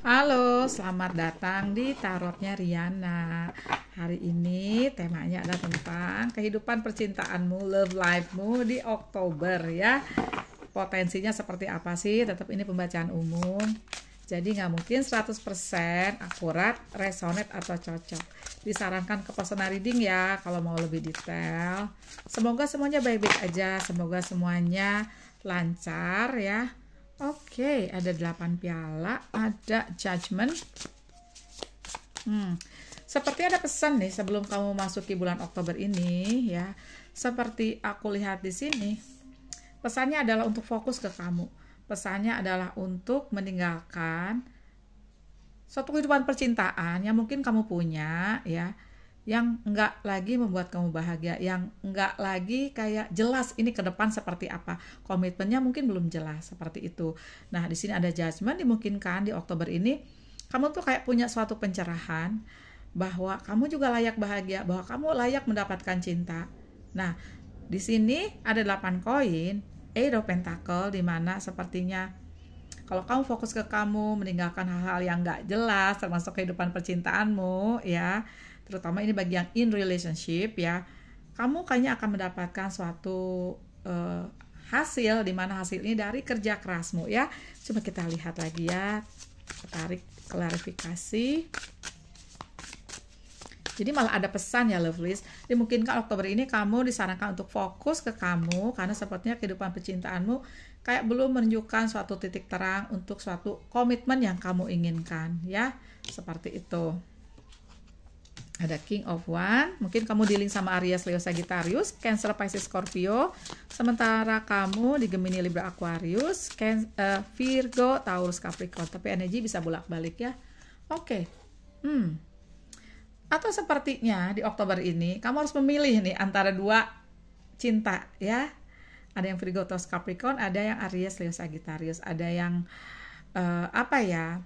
Halo, selamat datang di Tarotnya Riana. Hari ini temanya adalah tentang kehidupan percintaanmu, love life-mu di Oktober ya. Potensinya seperti apa sih? Tetap ini pembacaan umum. Jadi nggak mungkin 100% akurat, resonate atau cocok. Disarankan ke personal reading ya kalau mau lebih detail. Semoga semuanya baik-baik aja, semoga semuanya lancar ya Oke, okay, ada 8 piala, ada judgment. Hmm. Seperti ada pesan nih sebelum kamu masuki bulan Oktober ini ya. Seperti aku lihat di sini, pesannya adalah untuk fokus ke kamu. Pesannya adalah untuk meninggalkan suatu kehidupan percintaan yang mungkin kamu punya ya yang enggak lagi membuat kamu bahagia, yang enggak lagi kayak jelas ini ke depan seperti apa. Komitmennya mungkin belum jelas seperti itu. Nah, di sini ada judgment dimungkinkan di Oktober ini kamu tuh kayak punya suatu pencerahan bahwa kamu juga layak bahagia, bahwa kamu layak mendapatkan cinta. Nah, di sini ada 8 koin, Eight of Pentacle di mana sepertinya kalau kamu fokus ke kamu, meninggalkan hal-hal yang nggak jelas, termasuk kehidupan percintaanmu, ya, terutama ini bagi yang in relationship, ya, kamu kayaknya akan mendapatkan suatu uh, hasil di mana hasil ini dari kerja kerasmu, ya. Coba kita lihat lagi ya, tarik klarifikasi. Jadi malah ada pesan ya Jadi mungkin kalau Oktober ini kamu disarankan untuk fokus ke kamu karena sepertinya kehidupan percintaanmu kayak belum menunjukkan suatu titik terang untuk suatu komitmen yang kamu inginkan ya. Seperti itu. Ada King of One, mungkin kamu dealing sama Aries, Leo, Sagittarius, Cancer, Pisces, Scorpio. Sementara kamu di Gemini, Libra, Aquarius, Can uh, Virgo, Taurus, Capricorn. Tapi energi bisa bolak-balik ya. Oke. Okay. Hmm. Atau sepertinya di Oktober ini kamu harus memilih nih antara dua cinta ya. Ada yang Virgo Taurus Capricorn, ada yang Aries Leo Sagittarius, ada yang uh, apa ya?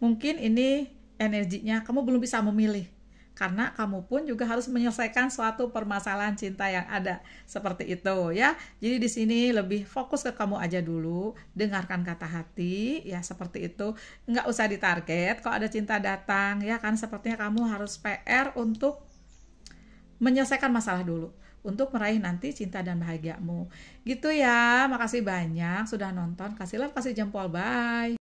Mungkin ini energinya kamu belum bisa memilih karena kamu pun juga harus menyelesaikan suatu permasalahan cinta yang ada seperti itu ya. Jadi di sini lebih fokus ke kamu aja dulu, dengarkan kata hati ya seperti itu. Nggak usah ditarget kalau ada cinta datang ya kan sepertinya kamu harus PR untuk menyelesaikan masalah dulu untuk meraih nanti cinta dan bahagiamu. Gitu ya. Makasih banyak sudah nonton. Kasih love, kasih jempol. Bye.